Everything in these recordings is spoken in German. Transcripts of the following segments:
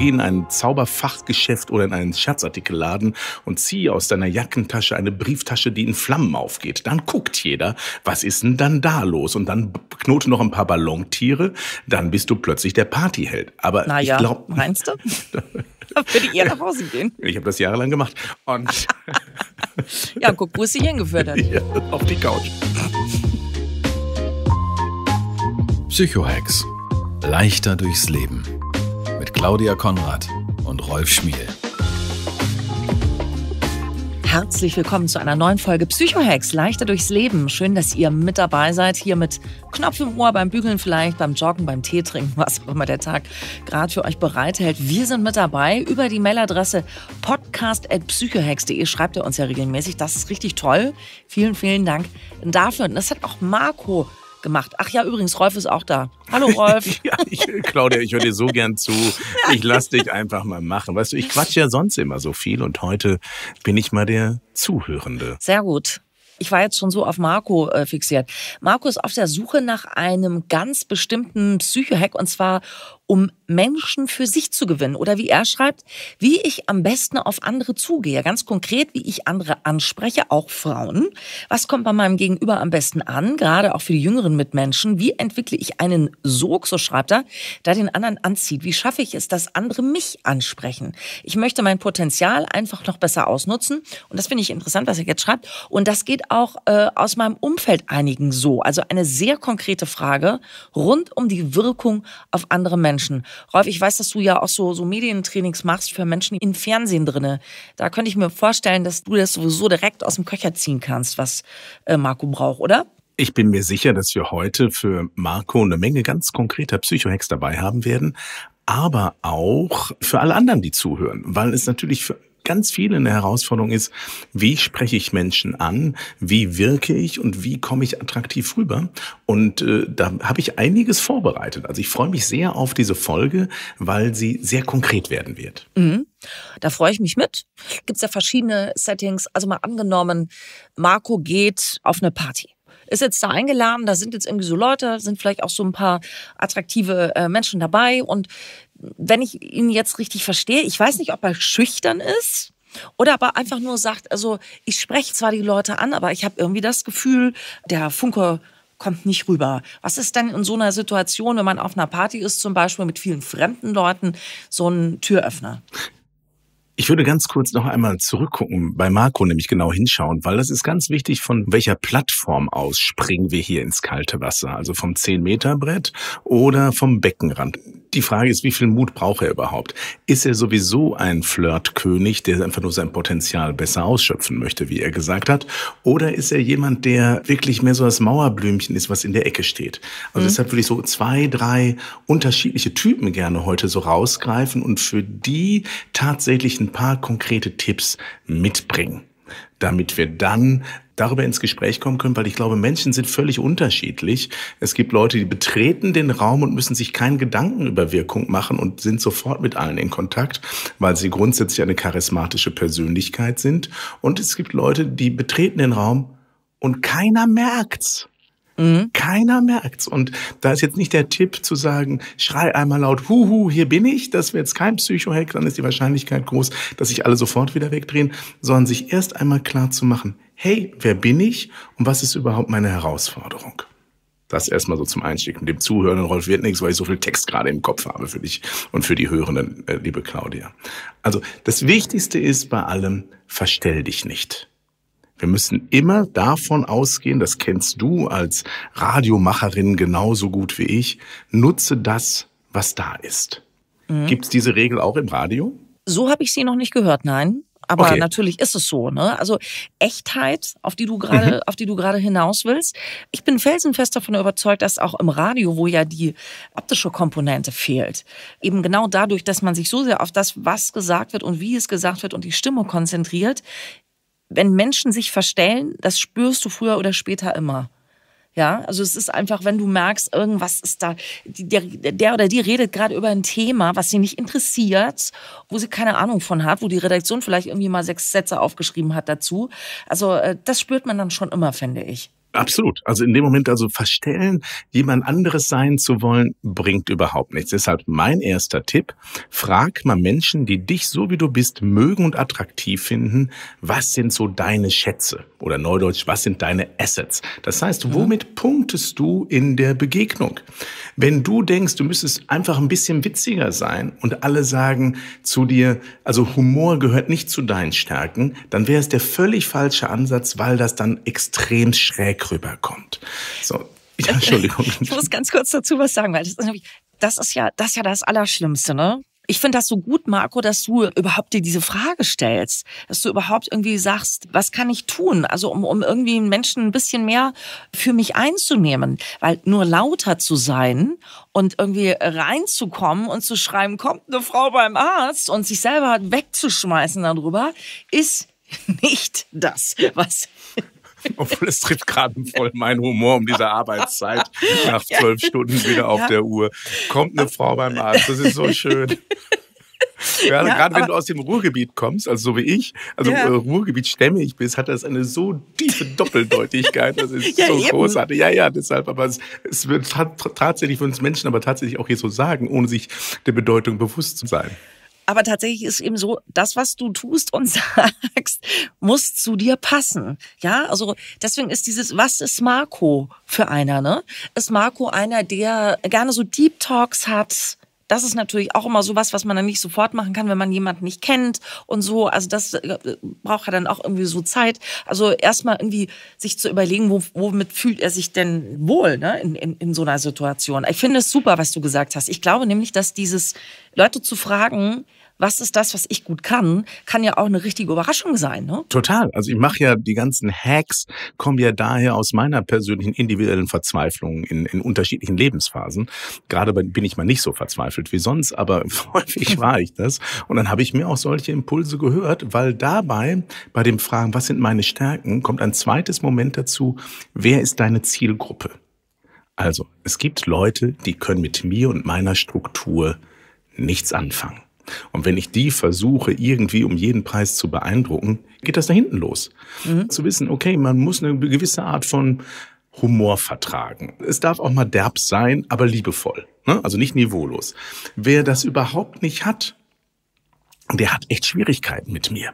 geh in ein Zauberfachgeschäft oder in einen Scherzartikelladen und zieh aus deiner Jackentasche eine Brieftasche, die in Flammen aufgeht. Dann guckt jeder, was ist denn dann da los? Und dann knote noch ein paar Ballontiere, dann bist du plötzlich der Partyheld. Aber naja, ich glaube... Meinst du? Würde ich eher nach Hause gehen. Ich habe das jahrelang gemacht. Und ja, guck, wo es dich hingeführt hat. Ja, auf die Couch. Psychohex. Leichter durchs Leben. Claudia Konrad und Rolf Schmiel. Herzlich willkommen zu einer neuen Folge Psychohex, leichter durchs Leben. Schön, dass ihr mit dabei seid, hier mit Knopf im Ohr, beim Bügeln vielleicht, beim Joggen, beim Tee trinken, was auch immer der Tag gerade für euch bereithält. Wir sind mit dabei über die Mailadresse podcast.psychohex.de. Schreibt ihr uns ja regelmäßig. Das ist richtig toll. Vielen, vielen Dank dafür. Und das hat auch Marco gemacht. Ach ja, übrigens, Rolf ist auch da. Hallo Rolf. ja, ich, Claudia, ich höre dir so gern zu. Ich lass dich einfach mal machen. Weißt du, ich quatsche ja sonst immer so viel und heute bin ich mal der Zuhörende. Sehr gut ich war jetzt schon so auf Marco äh, fixiert. Marco ist auf der Suche nach einem ganz bestimmten Psycho-Hack und zwar um Menschen für sich zu gewinnen. Oder wie er schreibt, wie ich am besten auf andere zugehe. Ganz konkret, wie ich andere anspreche, auch Frauen. Was kommt bei meinem Gegenüber am besten an? Gerade auch für die jüngeren Mitmenschen. Wie entwickle ich einen Sog, so schreibt er, der den anderen anzieht? Wie schaffe ich es, dass andere mich ansprechen? Ich möchte mein Potenzial einfach noch besser ausnutzen. Und das finde ich interessant, was er jetzt schreibt. Und das geht auch äh, aus meinem Umfeld einigen so. Also eine sehr konkrete Frage rund um die Wirkung auf andere Menschen. Menschen. Rolf, ich weiß, dass du ja auch so, so Medientrainings machst für Menschen im Fernsehen drinne. Da könnte ich mir vorstellen, dass du das sowieso direkt aus dem Köcher ziehen kannst, was äh, Marco braucht, oder? Ich bin mir sicher, dass wir heute für Marco eine Menge ganz konkreter Psychohacks dabei haben werden aber auch für alle anderen, die zuhören, weil es natürlich für ganz viel eine Herausforderung ist, wie spreche ich Menschen an, wie wirke ich und wie komme ich attraktiv rüber. Und äh, da habe ich einiges vorbereitet. Also ich freue mich sehr auf diese Folge, weil sie sehr konkret werden wird. Mhm. Da freue ich mich mit. Gibt es ja verschiedene Settings. Also mal angenommen, Marco geht auf eine Party ist jetzt da eingeladen, da sind jetzt irgendwie so Leute, sind vielleicht auch so ein paar attraktive äh, Menschen dabei. Und wenn ich ihn jetzt richtig verstehe, ich weiß nicht, ob er schüchtern ist. Oder aber einfach nur sagt, also ich spreche zwar die Leute an, aber ich habe irgendwie das Gefühl, der Funke kommt nicht rüber. Was ist denn in so einer Situation, wenn man auf einer Party ist, zum Beispiel mit vielen fremden Leuten, so ein Türöffner? Ich würde ganz kurz noch einmal zurückgucken, bei Marco nämlich genau hinschauen, weil das ist ganz wichtig, von welcher Plattform aus springen wir hier ins kalte Wasser, also vom 10-Meter-Brett oder vom Beckenrand. Die Frage ist, wie viel Mut braucht er überhaupt? Ist er sowieso ein Flirtkönig, der einfach nur sein Potenzial besser ausschöpfen möchte, wie er gesagt hat? Oder ist er jemand, der wirklich mehr so das Mauerblümchen ist, was in der Ecke steht? Also mhm. deshalb würde ich so zwei, drei unterschiedliche Typen gerne heute so rausgreifen und für die tatsächlichen ein paar konkrete Tipps mitbringen, damit wir dann darüber ins Gespräch kommen können, weil ich glaube, Menschen sind völlig unterschiedlich. Es gibt Leute, die betreten den Raum und müssen sich keinen Gedanken über Wirkung machen und sind sofort mit allen in Kontakt, weil sie grundsätzlich eine charismatische Persönlichkeit sind. Und es gibt Leute, die betreten den Raum und keiner merkt's. Mhm. Keiner merkt's. Und da ist jetzt nicht der Tipp zu sagen, schrei einmal laut, huhu, hier bin ich, das wäre jetzt kein Psycho-Hack, dann ist die Wahrscheinlichkeit groß, dass sich alle sofort wieder wegdrehen, sondern sich erst einmal klar zu machen, hey, wer bin ich und was ist überhaupt meine Herausforderung? Das erstmal so zum Einstieg. Mit dem Zuhören, Rolf, wird nichts, weil ich so viel Text gerade im Kopf habe für dich und für die Hörenden, äh, liebe Claudia. Also das Wichtigste ist bei allem, verstell dich nicht. Wir müssen immer davon ausgehen, das kennst du als Radiomacherin genauso gut wie ich, nutze das, was da ist. Mhm. Gibt es diese Regel auch im Radio? So habe ich sie noch nicht gehört, nein. Aber okay. natürlich ist es so, ne? Also Echtheit, auf die du gerade, mhm. auf die du gerade hinaus willst. Ich bin felsenfest davon überzeugt, dass auch im Radio, wo ja die optische Komponente fehlt, eben genau dadurch, dass man sich so sehr auf das, was gesagt wird und wie es gesagt wird und die Stimme konzentriert, wenn Menschen sich verstellen, das spürst du früher oder später immer. Ja, also es ist einfach, wenn du merkst, irgendwas ist da, der, der oder die redet gerade über ein Thema, was sie nicht interessiert, wo sie keine Ahnung von hat, wo die Redaktion vielleicht irgendwie mal sechs Sätze aufgeschrieben hat dazu. Also äh, das spürt man dann schon immer, finde ich. Absolut. Also in dem Moment, also verstellen, jemand anderes sein zu wollen, bringt überhaupt nichts. Deshalb mein erster Tipp, frag mal Menschen, die dich so wie du bist mögen und attraktiv finden, was sind so deine Schätze? Oder neudeutsch, was sind deine Assets? Das heißt, mhm. womit punktest du in der Begegnung? Wenn du denkst, du müsstest einfach ein bisschen witziger sein und alle sagen zu dir, also Humor gehört nicht zu deinen Stärken, dann wäre es der völlig falsche Ansatz, weil das dann extrem schräg Dreck rüberkommt. So, ja, Entschuldigung. Ich muss ganz kurz dazu was sagen, weil das ist, das ist ja das, ist ja das Allerschlimmste, ne? Ich finde das so gut, Marco, dass du überhaupt dir diese Frage stellst, dass du überhaupt irgendwie sagst, was kann ich tun? Also um, um irgendwie Menschen ein bisschen mehr für mich einzunehmen, weil nur lauter zu sein und irgendwie reinzukommen und zu schreiben, kommt eine Frau beim Arzt und sich selber wegzuschmeißen darüber, ist nicht das, was Obwohl es trifft gerade voll mein Humor um diese Arbeitszeit nach zwölf Stunden wieder auf ja. der Uhr. Kommt eine Frau beim Arzt, das ist so schön. Ja, also ja, gerade wenn du aus dem Ruhrgebiet kommst, also so wie ich, also ja. Äh, Ruhrgebiet stämmig bist, hat das eine so tiefe Doppeldeutigkeit. Das ist ja, so eben. großartig. Ja, ja, deshalb. Aber es, es wird tatsächlich für uns Menschen, aber tatsächlich auch hier so sagen, ohne sich der Bedeutung bewusst zu sein. Aber tatsächlich ist eben so, das, was du tust und sagst, muss zu dir passen. Ja, also deswegen ist dieses, was ist Marco für einer, ne? Ist Marco einer, der gerne so Deep Talks hat, das ist natürlich auch immer sowas, was man dann nicht sofort machen kann, wenn man jemanden nicht kennt und so. Also das äh, braucht er dann auch irgendwie so Zeit. Also erstmal irgendwie sich zu überlegen, womit fühlt er sich denn wohl ne? in, in, in so einer Situation. Ich finde es super, was du gesagt hast. Ich glaube nämlich, dass dieses Leute zu fragen, was ist das, was ich gut kann, kann ja auch eine richtige Überraschung sein. Ne? Total. Also ich mache ja die ganzen Hacks, kommen ja daher aus meiner persönlichen individuellen Verzweiflung in, in unterschiedlichen Lebensphasen. Gerade bin ich mal nicht so verzweifelt wie sonst, aber häufig war ich das. Und dann habe ich mir auch solche Impulse gehört, weil dabei bei dem Fragen, was sind meine Stärken, kommt ein zweites Moment dazu, wer ist deine Zielgruppe? Also, es gibt Leute, die können mit mir und meiner Struktur nichts anfangen. Und wenn ich die versuche, irgendwie um jeden Preis zu beeindrucken, geht das da hinten los. Mhm. Zu wissen, okay, man muss eine gewisse Art von Humor vertragen. Es darf auch mal derb sein, aber liebevoll. Ne? Also nicht niveaulos. Wer das überhaupt nicht hat, der hat echt Schwierigkeiten mit mir.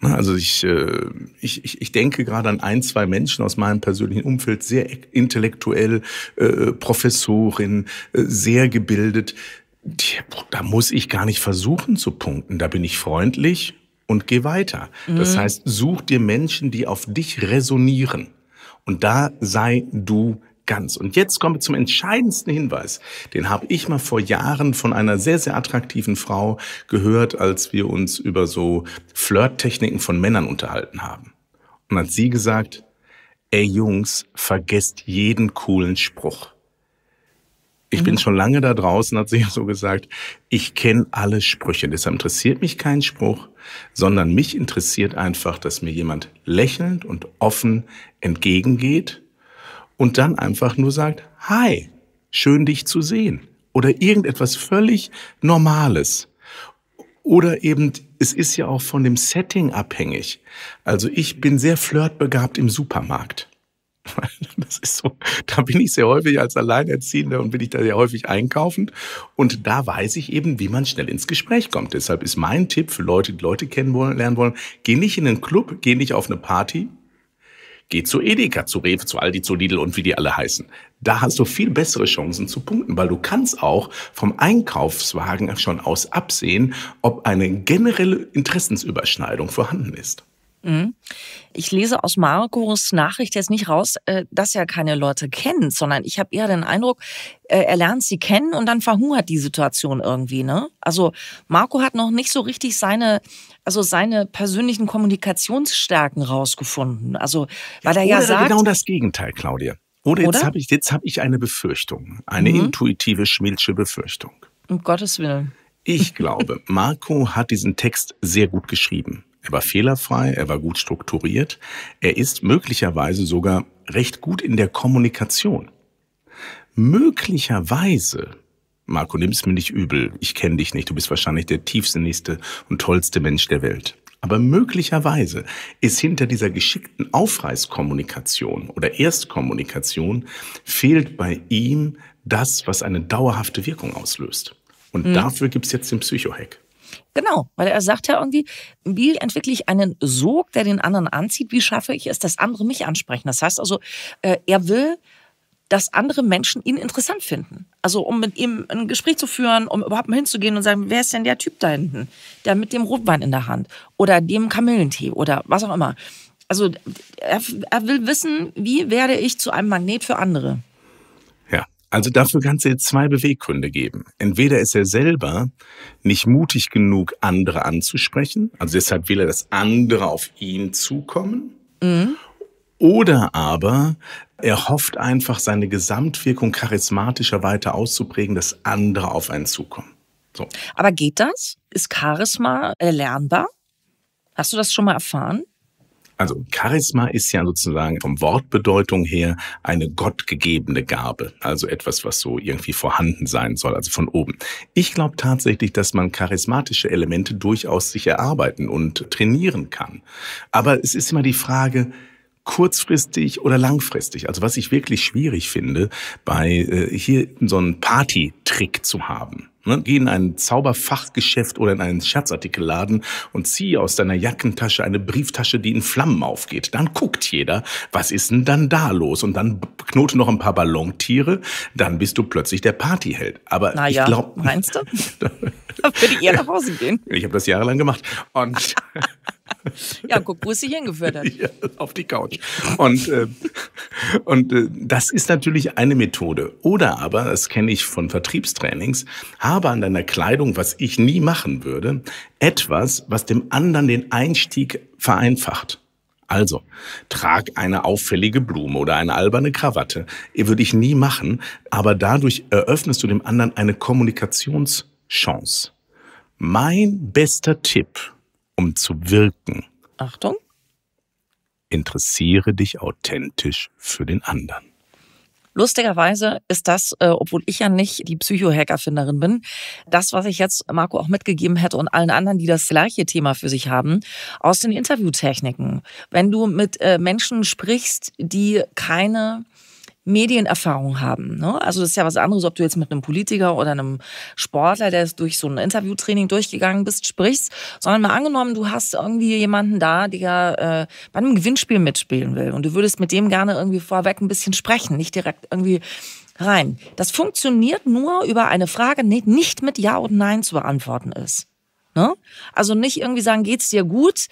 Ne? Also äh, ich, ich, ich denke gerade an ein, zwei Menschen aus meinem persönlichen Umfeld, sehr e-, intellektuell, äh, Professorin, äh, sehr gebildet, da muss ich gar nicht versuchen zu punkten. Da bin ich freundlich und geh weiter. Mhm. Das heißt, such dir Menschen, die auf dich resonieren. Und da sei du ganz. Und jetzt kommen wir zum entscheidendsten Hinweis. Den habe ich mal vor Jahren von einer sehr, sehr attraktiven Frau gehört, als wir uns über so Flirttechniken von Männern unterhalten haben. Und hat sie gesagt, ey Jungs, vergesst jeden coolen Spruch. Ich mhm. bin schon lange da draußen, hat sie ja so gesagt. Ich kenne alle Sprüche. Deshalb interessiert mich kein Spruch, sondern mich interessiert einfach, dass mir jemand lächelnd und offen entgegengeht und dann einfach nur sagt, hi, schön dich zu sehen. Oder irgendetwas völlig Normales. Oder eben, es ist ja auch von dem Setting abhängig. Also ich bin sehr flirtbegabt im Supermarkt. Das ist so, da bin ich sehr häufig als Alleinerziehender und bin ich da sehr häufig einkaufen. Und da weiß ich eben, wie man schnell ins Gespräch kommt. Deshalb ist mein Tipp für Leute, die Leute kennenlernen wollen, geh nicht in einen Club, geh nicht auf eine Party, geh zu Edeka, zu Rewe, zu Aldi, zu Lidl und wie die alle heißen. Da hast du viel bessere Chancen zu punkten, weil du kannst auch vom Einkaufswagen schon aus absehen, ob eine generelle Interessensüberschneidung vorhanden ist. Mhm. Ich lese aus Marcos Nachricht jetzt nicht raus, äh, dass er keine Leute kennt, sondern ich habe eher den Eindruck, äh, er lernt sie kennen und dann verhungert die Situation irgendwie. Ne? Also Marco hat noch nicht so richtig seine, also seine persönlichen Kommunikationsstärken rausgefunden. Also weil ja, er ja sagt genau das Gegenteil, Claudia. Oder jetzt habe ich jetzt habe ich eine Befürchtung, eine mhm. intuitive schmilsche Befürchtung. Um Gottes Willen. Ich glaube, Marco hat diesen Text sehr gut geschrieben. Er war fehlerfrei, er war gut strukturiert, er ist möglicherweise sogar recht gut in der Kommunikation. Möglicherweise, Marco, nimm's mir nicht übel, ich kenne dich nicht, du bist wahrscheinlich der tiefsinnigste und tollste Mensch der Welt. Aber möglicherweise ist hinter dieser geschickten Aufreißkommunikation oder Erstkommunikation fehlt bei ihm das, was eine dauerhafte Wirkung auslöst. Und mhm. dafür gibt's jetzt den Psychohack. Genau, weil er sagt ja irgendwie, wie entwickle ich einen Sog, der den anderen anzieht? Wie schaffe ich es, dass andere mich ansprechen? Das heißt also, äh, er will, dass andere Menschen ihn interessant finden. Also um mit ihm ein Gespräch zu führen, um überhaupt mal hinzugehen und sagen, wer ist denn der Typ da hinten? Der mit dem Rotwein in der Hand oder dem Kamillentee oder was auch immer. Also er, er will wissen, wie werde ich zu einem Magnet für andere? Also dafür kann es jetzt zwei Beweggründe geben. Entweder ist er selber nicht mutig genug, andere anzusprechen, also deshalb will er, dass andere auf ihn zukommen. Mhm. Oder aber er hofft einfach, seine Gesamtwirkung charismatischer weiter auszuprägen, dass andere auf einen zukommen. So. Aber geht das? Ist Charisma erlernbar? Hast du das schon mal erfahren? Also Charisma ist ja sozusagen vom Wortbedeutung her eine gottgegebene Gabe, also etwas, was so irgendwie vorhanden sein soll, also von oben. Ich glaube tatsächlich, dass man charismatische Elemente durchaus sich erarbeiten und trainieren kann. Aber es ist immer die Frage, kurzfristig oder langfristig. Also was ich wirklich schwierig finde, bei äh, hier so einen Party-Trick zu haben. Ne? Geh in ein Zauberfachgeschäft oder in einen Scherzartikelladen und zieh aus deiner Jackentasche eine Brieftasche, die in Flammen aufgeht. Dann guckt jeder, was ist denn dann da los? Und dann knote noch ein paar Ballontiere, dann bist du plötzlich der Partyheld. Aber naja, ich glaube... Meinst du? Würde eher nach Hause gehen. Ich habe das jahrelang gemacht. Und... Ja, guck, wo es dich hingeführt hat. Ja, auf die Couch. Und, äh, und äh, das ist natürlich eine Methode. Oder aber, das kenne ich von Vertriebstrainings, habe habe an deiner Kleidung, was ich nie machen würde, etwas, was dem anderen den Einstieg vereinfacht. Also, trag eine auffällige Blume oder eine alberne Krawatte. Würde ich nie machen, aber dadurch eröffnest du dem anderen eine Kommunikationschance. Mein bester Tipp, um zu wirken. Achtung. Interessiere dich authentisch für den anderen. Lustigerweise ist das, äh, obwohl ich ja nicht die Psycho-Hack-Erfinderin bin, das, was ich jetzt Marco auch mitgegeben hätte und allen anderen, die das gleiche Thema für sich haben, aus den Interviewtechniken. Wenn du mit äh, Menschen sprichst, die keine Medienerfahrung haben. Ne? Also das ist ja was anderes, ob du jetzt mit einem Politiker oder einem Sportler, der durch so ein Interviewtraining durchgegangen bist, sprichst, sondern mal angenommen, du hast irgendwie jemanden da, der äh, bei einem Gewinnspiel mitspielen will und du würdest mit dem gerne irgendwie vorweg ein bisschen sprechen, nicht direkt irgendwie rein. Das funktioniert nur über eine Frage, die nicht mit Ja und Nein zu beantworten ist. Ne? Also nicht irgendwie sagen, geht's dir gut?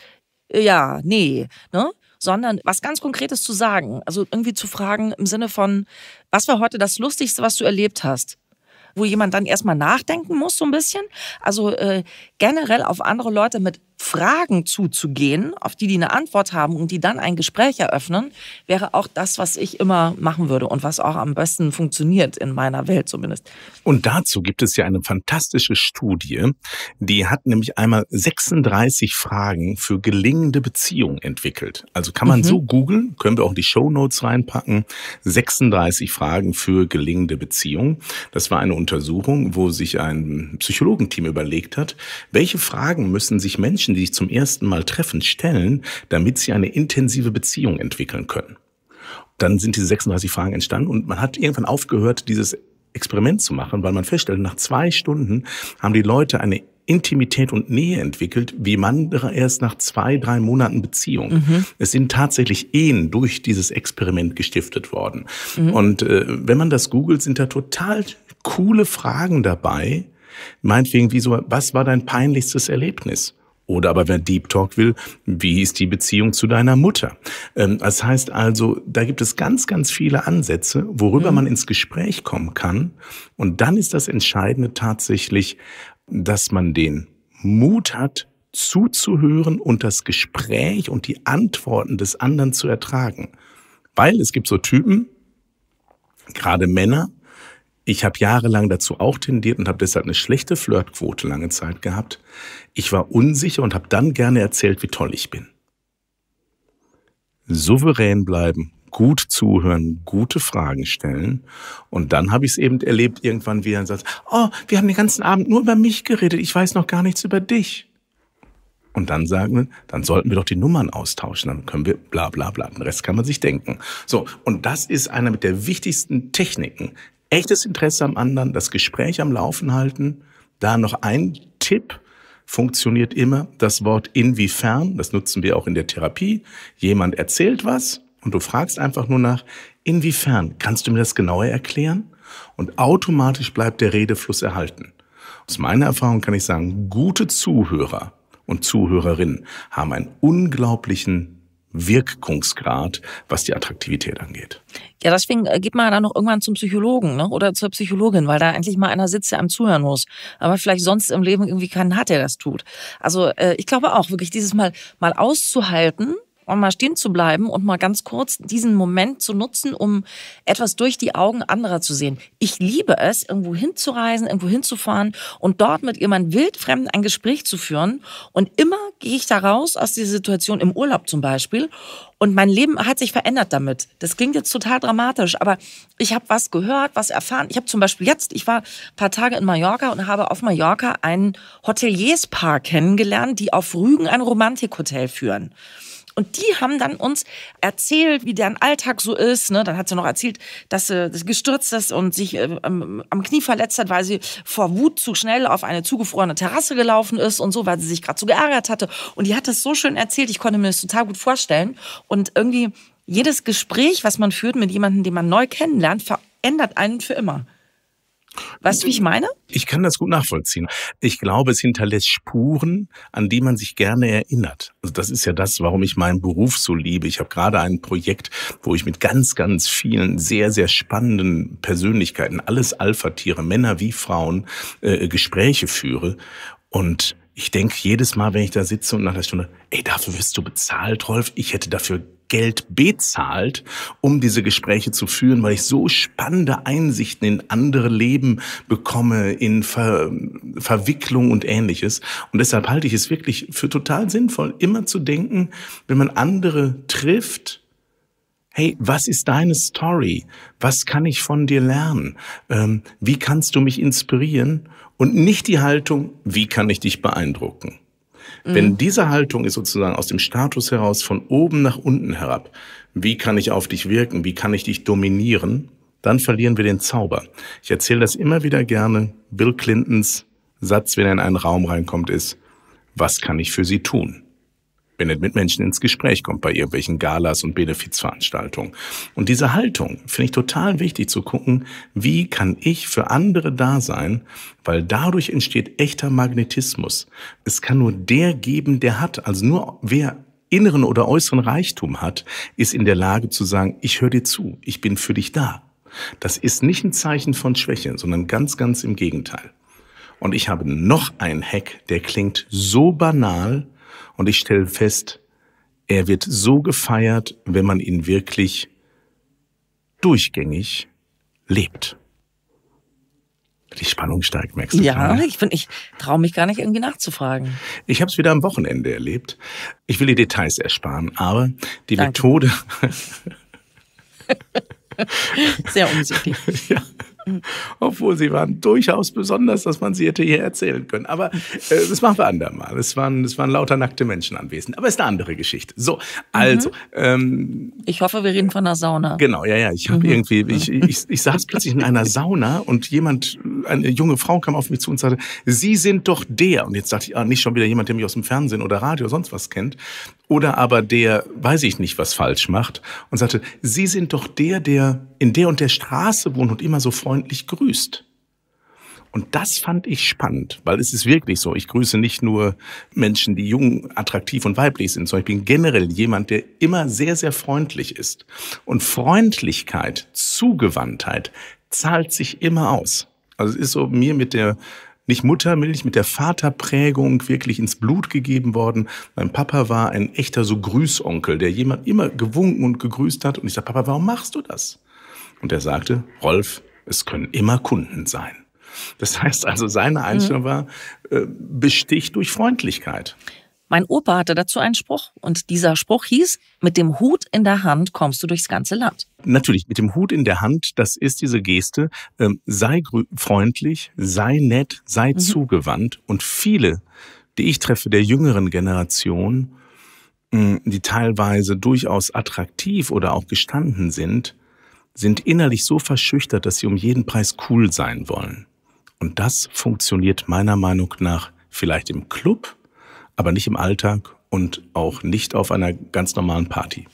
Äh, ja, nee, ne? sondern was ganz Konkretes zu sagen. Also irgendwie zu fragen im Sinne von, was war heute das Lustigste, was du erlebt hast? Wo jemand dann erstmal nachdenken muss, so ein bisschen. Also äh, generell auf andere Leute mit Fragen zuzugehen, auf die die eine Antwort haben und die dann ein Gespräch eröffnen, wäre auch das, was ich immer machen würde und was auch am besten funktioniert in meiner Welt zumindest. Und dazu gibt es ja eine fantastische Studie, die hat nämlich einmal 36 Fragen für gelingende Beziehungen entwickelt. Also kann man mhm. so googeln, können wir auch in die Show Notes reinpacken, 36 Fragen für gelingende Beziehungen. Das war eine Untersuchung, wo sich ein Psychologenteam überlegt hat, welche Fragen müssen sich Menschen Menschen, die sich zum ersten Mal treffen, stellen, damit sie eine intensive Beziehung entwickeln können. Dann sind diese 36 Fragen entstanden und man hat irgendwann aufgehört, dieses Experiment zu machen, weil man feststellte, nach zwei Stunden haben die Leute eine Intimität und Nähe entwickelt, wie man erst nach zwei, drei Monaten Beziehung. Mhm. Es sind tatsächlich Ehen durch dieses Experiment gestiftet worden. Mhm. Und äh, wenn man das googelt, sind da total coole Fragen dabei. Meinetwegen, wie so, was war dein peinlichstes Erlebnis? Oder aber wer Deep Talk will, wie ist die Beziehung zu deiner Mutter? Ähm, das heißt also, da gibt es ganz, ganz viele Ansätze, worüber mhm. man ins Gespräch kommen kann. Und dann ist das Entscheidende tatsächlich, dass man den Mut hat, zuzuhören und das Gespräch und die Antworten des anderen zu ertragen. Weil es gibt so Typen, gerade Männer, ich habe jahrelang dazu auch tendiert und habe deshalb eine schlechte Flirtquote lange Zeit gehabt. Ich war unsicher und habe dann gerne erzählt, wie toll ich bin. Souverän bleiben, gut zuhören, gute Fragen stellen. Und dann habe ich es eben erlebt, irgendwann wieder ein Satz, oh, wir haben den ganzen Abend nur über mich geredet, ich weiß noch gar nichts über dich. Und dann sagen wir, dann sollten wir doch die Nummern austauschen, dann können wir bla bla bla. Den Rest kann man sich denken. So, und das ist einer mit der wichtigsten Techniken, echtes Interesse am anderen, das Gespräch am Laufen halten. Da noch ein Tipp funktioniert immer das Wort inwiefern, das nutzen wir auch in der Therapie. Jemand erzählt was und du fragst einfach nur nach, inwiefern, kannst du mir das genauer erklären? Und automatisch bleibt der Redefluss erhalten. Aus meiner Erfahrung kann ich sagen, gute Zuhörer und Zuhörerinnen haben einen unglaublichen Wirkungsgrad, was die Attraktivität angeht. Ja, deswegen äh, geht man dann noch irgendwann zum Psychologen ne? oder zur Psychologin, weil da endlich mal einer sitzt, der einem zuhören muss. Aber vielleicht sonst im Leben irgendwie keinen hat, der das tut. Also äh, ich glaube auch, wirklich dieses Mal, mal auszuhalten, um mal stehen zu bleiben und mal ganz kurz diesen Moment zu nutzen, um etwas durch die Augen anderer zu sehen. Ich liebe es, irgendwo hinzureisen, irgendwo hinzufahren und dort mit jemandem wildfremden ein Gespräch zu führen. Und immer gehe ich da raus aus dieser Situation im Urlaub zum Beispiel. Und mein Leben hat sich verändert damit. Das klingt jetzt total dramatisch, aber ich habe was gehört, was erfahren. Ich habe zum Beispiel jetzt, ich war ein paar Tage in Mallorca und habe auf Mallorca ein Hotelierspaar kennengelernt, die auf Rügen ein Romantikhotel führen. Und die haben dann uns erzählt, wie deren Alltag so ist. Ne? Dann hat sie noch erzählt, dass sie gestürzt ist und sich ähm, am Knie verletzt hat, weil sie vor Wut zu schnell auf eine zugefrorene Terrasse gelaufen ist und so, weil sie sich gerade so geärgert hatte. Und die hat das so schön erzählt, ich konnte mir das total gut vorstellen. Und irgendwie jedes Gespräch, was man führt mit jemandem, den man neu kennenlernt, verändert einen für immer. Weißt du, wie ich meine? Ich kann das gut nachvollziehen. Ich glaube, es hinterlässt Spuren, an die man sich gerne erinnert. Also das ist ja das, warum ich meinen Beruf so liebe. Ich habe gerade ein Projekt, wo ich mit ganz, ganz vielen sehr, sehr spannenden Persönlichkeiten, alles Alpha-Tiere, Männer wie Frauen, äh, Gespräche führe. Und ich denke jedes Mal, wenn ich da sitze und nach der Stunde, ey, dafür wirst du bezahlt, Rolf. Ich hätte dafür Geld bezahlt, um diese Gespräche zu führen, weil ich so spannende Einsichten in andere Leben bekomme, in Ver Verwicklung und ähnliches. Und deshalb halte ich es wirklich für total sinnvoll, immer zu denken, wenn man andere trifft, Hey, was ist deine Story? Was kann ich von dir lernen? Ähm, wie kannst du mich inspirieren? Und nicht die Haltung, wie kann ich dich beeindrucken? Mhm. Wenn diese Haltung ist sozusagen aus dem Status heraus von oben nach unten herab, wie kann ich auf dich wirken, wie kann ich dich dominieren, dann verlieren wir den Zauber. Ich erzähle das immer wieder gerne. Bill Clintons Satz, wenn er in einen Raum reinkommt, ist, was kann ich für sie tun? wenn er mit Menschen ins Gespräch kommt bei irgendwelchen Galas und Benefizveranstaltungen. Und diese Haltung finde ich total wichtig zu gucken, wie kann ich für andere da sein, weil dadurch entsteht echter Magnetismus. Es kann nur der geben, der hat, also nur wer inneren oder äußeren Reichtum hat, ist in der Lage zu sagen, ich höre dir zu, ich bin für dich da. Das ist nicht ein Zeichen von Schwäche, sondern ganz, ganz im Gegenteil. Und ich habe noch einen Hack, der klingt so banal, und ich stelle fest, er wird so gefeiert, wenn man ihn wirklich durchgängig lebt. Die Spannung steigt, merkst du? Ja, ich, find, ich traue mich gar nicht irgendwie nachzufragen. Ich habe es wieder am Wochenende erlebt. Ich will die Details ersparen, aber die Danke. Methode. Sehr umsichtig. ja. Obwohl sie waren durchaus besonders, dass man sie hätte hier erzählen können. Aber äh, das machen wir andermal. Es waren, es waren lauter nackte Menschen anwesend. Aber es ist eine andere Geschichte. So, mhm. also. Mhm. Ähm, ich hoffe, wir reden von einer Sauna. Genau, ja, ja. Ich habe mhm. irgendwie, ich, mhm. ich, ich saß plötzlich in einer Sauna und jemand, eine junge Frau kam auf mich zu und sagte, Sie sind doch der. Und jetzt dachte ich, ah, nicht schon wieder jemand, der mich aus dem Fernsehen oder Radio oder sonst was kennt. Oder aber der, weiß ich nicht, was falsch macht und sagte, Sie sind doch der, der in der und der Straße wohnt und immer so freundlich grüßt. Und das fand ich spannend, weil es ist wirklich so. Ich grüße nicht nur Menschen, die jung, attraktiv und weiblich sind, sondern ich bin generell jemand, der immer sehr, sehr freundlich ist. Und Freundlichkeit, Zugewandtheit zahlt sich immer aus. Also es ist so mir mit der nicht Muttermilch, mit der Vaterprägung wirklich ins Blut gegeben worden. Mein Papa war ein echter so Grüßonkel, der jemand immer gewunken und gegrüßt hat. Und ich sagte, Papa, warum machst du das? Und er sagte, Rolf, es können immer Kunden sein. Das heißt also, seine Einstellung war, äh, besticht durch Freundlichkeit. Mein Opa hatte dazu einen Spruch und dieser Spruch hieß, mit dem Hut in der Hand kommst du durchs ganze Land. Natürlich, mit dem Hut in der Hand, das ist diese Geste, ähm, sei freundlich, sei nett, sei mhm. zugewandt und viele, die ich treffe, der jüngeren Generation, die teilweise durchaus attraktiv oder auch gestanden sind, sind innerlich so verschüchtert, dass sie um jeden Preis cool sein wollen. Und das funktioniert meiner Meinung nach vielleicht im Club, aber nicht im Alltag und auch nicht auf einer ganz normalen Party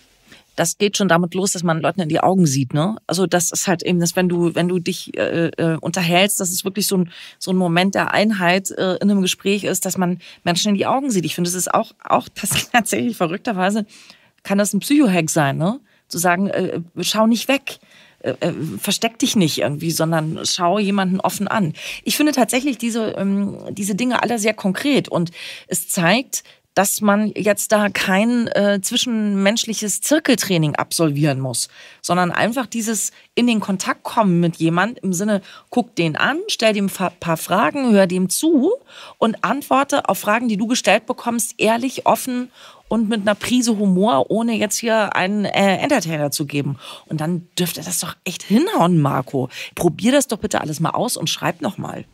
das geht schon damit los, dass man Leuten in die Augen sieht, ne? Also das ist halt eben, dass wenn du, wenn du dich äh, äh unterhältst, dass es wirklich so ein, so ein Moment der Einheit äh, in einem Gespräch ist, dass man Menschen in die Augen sieht. Ich finde, es ist auch, auch das tatsächlich verrückterweise, kann das ein Psychohack sein, ne? Zu sagen, äh, schau nicht weg. Äh, äh, versteck dich nicht irgendwie, sondern schau jemanden offen an. Ich finde tatsächlich diese, ähm, diese Dinge alle sehr konkret und es zeigt, dass man jetzt da kein äh, zwischenmenschliches Zirkeltraining absolvieren muss, sondern einfach dieses in den Kontakt kommen mit jemand im Sinne, guck den an, stell dem ein paar Fragen, hör dem zu und antworte auf Fragen, die du gestellt bekommst, ehrlich, offen und mit einer Prise Humor, ohne jetzt hier einen äh, Entertainer zu geben. Und dann dürfte das doch echt hinhauen, Marco. Probier das doch bitte alles mal aus und schreib nochmal.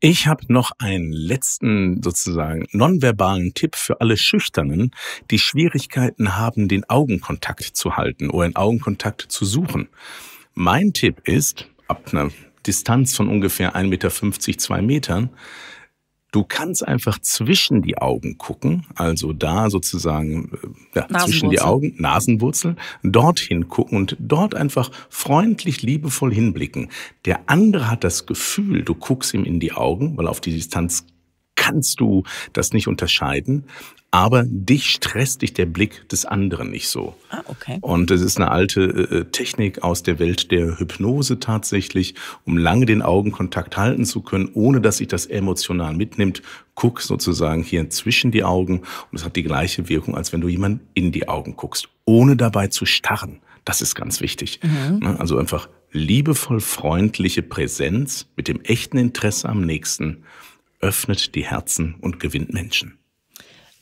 Ich habe noch einen letzten sozusagen nonverbalen Tipp für alle Schüchternen, die Schwierigkeiten haben, den Augenkontakt zu halten oder den Augenkontakt zu suchen. Mein Tipp ist, ab einer Distanz von ungefähr 1,50 Meter, 2 Metern, Du kannst einfach zwischen die Augen gucken, also da sozusagen äh, ja, zwischen die Augen, Nasenwurzel, dorthin gucken und dort einfach freundlich, liebevoll hinblicken. Der andere hat das Gefühl, du guckst ihm in die Augen, weil auf die Distanz kannst du das nicht unterscheiden. Aber dich stresst dich der Blick des anderen nicht so. Ah, okay. Und es ist eine alte äh, äh, Technik aus der Welt der Hypnose tatsächlich, um lange den Augenkontakt halten zu können, ohne dass sich das emotional mitnimmt. Guck sozusagen hier zwischen die Augen und es hat die gleiche Wirkung, als wenn du jemand in die Augen guckst, ohne dabei zu starren. Das ist ganz wichtig. Mhm. Ne, also einfach liebevoll freundliche Präsenz mit dem echten Interesse am nächsten öffnet die Herzen und gewinnt Menschen.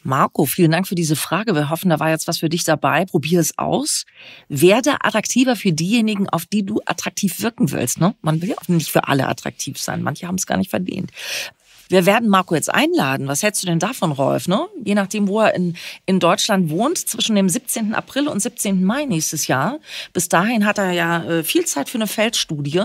Marco, vielen Dank für diese Frage. Wir hoffen, da war jetzt was für dich dabei. Probier es aus. Werde attraktiver für diejenigen, auf die du attraktiv wirken willst. Ne? Man will ja auch nicht für alle attraktiv sein. Manche haben es gar nicht verdient. Wir werden Marco jetzt einladen. Was hältst du denn davon, Rolf? Ne? Je nachdem, wo er in, in Deutschland wohnt, zwischen dem 17. April und 17. Mai nächstes Jahr. Bis dahin hat er ja äh, viel Zeit für eine Feldstudie.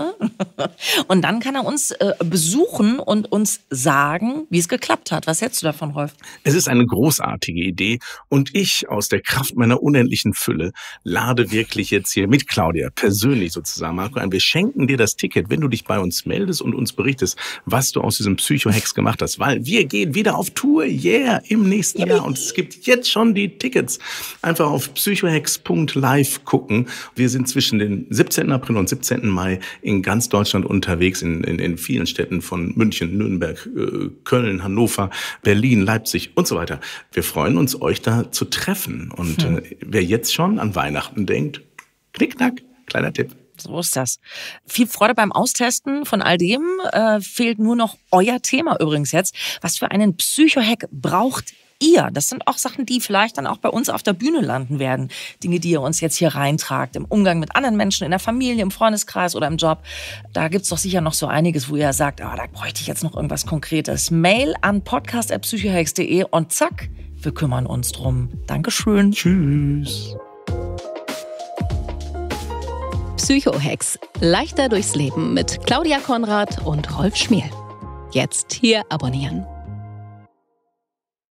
und dann kann er uns äh, besuchen und uns sagen, wie es geklappt hat. Was hältst du davon, Rolf? Es ist eine großartige Idee. Und ich aus der Kraft meiner unendlichen Fülle lade wirklich jetzt hier mit Claudia persönlich sozusagen, Marco, ein. Wir schenken dir das Ticket, wenn du dich bei uns meldest und uns berichtest, was du aus diesem Psychohex Box gemacht hast, weil wir gehen wieder auf Tour, yeah, im nächsten Jahr. Und es gibt jetzt schon die Tickets. Einfach auf psychohex.live gucken. Wir sind zwischen den 17. April und 17. Mai in ganz Deutschland unterwegs, in, in, in vielen Städten von München, Nürnberg, äh, Köln, Hannover, Berlin, Leipzig und so weiter. Wir freuen uns, euch da zu treffen. Und hm. Äh, wer jetzt schon an Weihnachten denkt, knickknack, kleiner Tipp. So ist das. Viel Freude beim Austesten von all dem. Äh, fehlt nur noch euer Thema übrigens jetzt. Was für einen Psycho-Hack braucht ihr? Das sind auch Sachen, die vielleicht dann auch bei uns auf der Bühne landen werden. Dinge, die ihr uns jetzt hier reintragt. Im Umgang mit anderen Menschen, in der Familie, im Freundeskreis oder im Job. Da gibt es doch sicher noch so einiges, wo ihr sagt, ah, da bräuchte ich jetzt noch irgendwas Konkretes. Mail an podcast.psychohex.de und zack, wir kümmern uns drum. Dankeschön. Tschüss. Psychohex. Leichter durchs Leben mit Claudia Konrad und Rolf Schmiel. Jetzt hier abonnieren.